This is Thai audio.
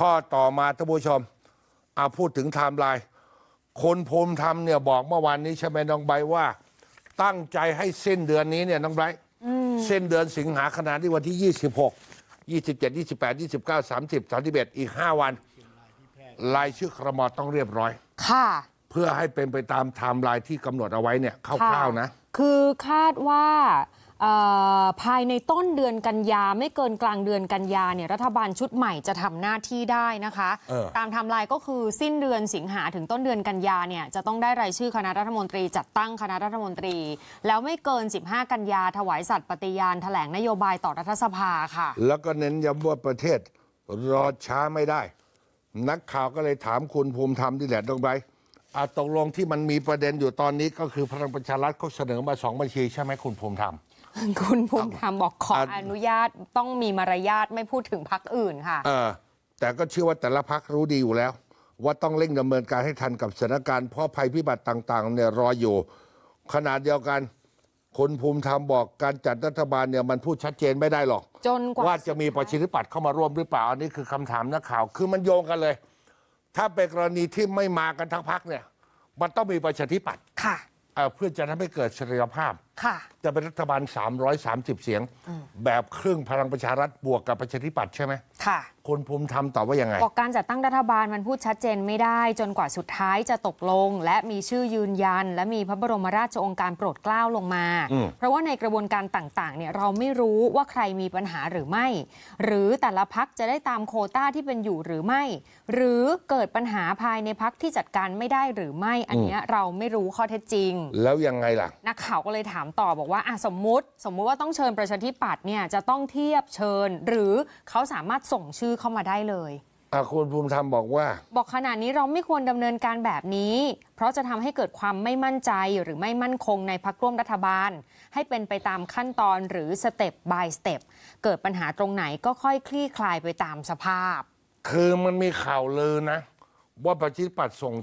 ข้อต่อมาท่านผู้ชมเอาพูดถึงไทม์ไลน์คนภูมิธรรมเนี่ยบอกเมื่อวานนี้ใช่ไหมน้องใบว่าตั้งใจให้เส้นเดือนนี้เนี่ยน้องไบรส้นเดือนสิงหาขนาดที่วันที่ 26 27 28 29 30 31 อีก 5 วัน ลายชื่อครมต้องเรียบร้อย ค่ะ เพื่อให้เป็นไปตามไทม์ไลน์ที่กำหนดเอาไว้เนี่ยคร่าวๆนะ คือคาดว่าภายในต้นเดือนกันยาไม่เกินกลางเดือนกันยาเนี่ยรัฐบาลชุดใหม่จะทำหน้าที่ได้นะคะตามทำลายก็คือสิ้นเดือนสิงหา ถึงต้นเดือนกันยาเนี่ยจะต้องได้รายชื่อคณะรัฐมนตรีจัดตั้งคณะรัฐมนตรี แล้วไม่เกิน 15 กันยาถวายสัตย์ปฏิญาณแถลงนโยบายต่อรัฐสภาค่ะแล้วก็เน้นย้ำว่าประเทศรอช้าไม่ได้ นักข่าวก็เลยถามคุณภูมิธรรมที่แหละตรงไปอาตกลงที่มันมีประเด็นอยู่ตอนนี้ก็คือพลังประชารัฐเขาเสนอมาสองบัญชีใช่ไหมคุณภูมิธรรมคุณภูมิธรรมบอกขออนุญาตต้องมีมารยาทไม่พูดถึงพักอื่นค่ะ เออ แต่ก็เชื่อว่าแต่ละพักรู้ดีอยู่แล้ว ว่าต้องเร่งดำเนินการให้ทันกับสถานการณ์ เพราะภัยพิบัติต่างๆเนี่ยรออยู่ ขนาดเดียวกันคุณภูมิธรรมบอกการจัดรัฐบาลเนี่ยมันพูดชัดเจนไม่ได้หรอก จนกว่าวาจะมีประชิธิปัตย์เข้ามาร่วมหรือเปล่าอันนี้คือคำถามนักข่าวคือมันโยงกันเลย ถ้าเป็นกรณีที่ไม่มากันทั้งพักเนี่ย มันต้องมีประชาธิปัตย์ค่ะเพื่อจะทำให้เกิดเสรีภาพ ค่ะ จะเป็นรัฐบาล 330 เสียง แบบครึ่งพลังประชารัฐบวกกับประชาธิปัตย์ใช่ไหมค่ะคุณภูมิธรรมตอบว่ายังไงบอกการจัดตั้งรัฐบาลมันพูดชัดเจนไม่ได้ จนกว่าสุดท้ายจะตกลง และมีชื่อยืนยัน และมีพระบรมราชโองการโปรดเกล้าลงมา เพราะว่าในกระบวนการต่าง ๆ เนี่ยเราไม่รู้ว่าใครมีปัญหาหรือไม่ หรือแต่ละพักจะได้ตามโคต้าที่เป็นอยู่หรือไม่ หรือเกิดปัญหาภายในพักที่จัดการไม่ได้หรือไม่อันนี้เราไม่รู้ข้อเท็จจริง แล้วยังไงล่ะนักข่าวก็เลยถามต่อบอกว่าอ่ะสมมุติ สมมุติว่าต้องเชิญประชาธิปัตย์เนี่ยจะต้องเทียบเชิญ หรือเขาสามารถส่งชื่อเข้ามาได้เลยคุณภูมิธรรมบอกว่า บอกขณะนี้เราไม่ควรดำเนินการแบบนี้ เพราะจะทำให้เกิดความไม่มั่นใจหรือไม่มั่นคงในพักร่วมรัฐบาล ให้เป็นไปตามขั้นตอนหรือสเต็ปบายสเต็ปเกิดปัญหาตรงไหนก็ค่อยคลี่คลายไปตามสภาพ คือมันมีข่าวลือนะ ว่าประชิดปัดส่ง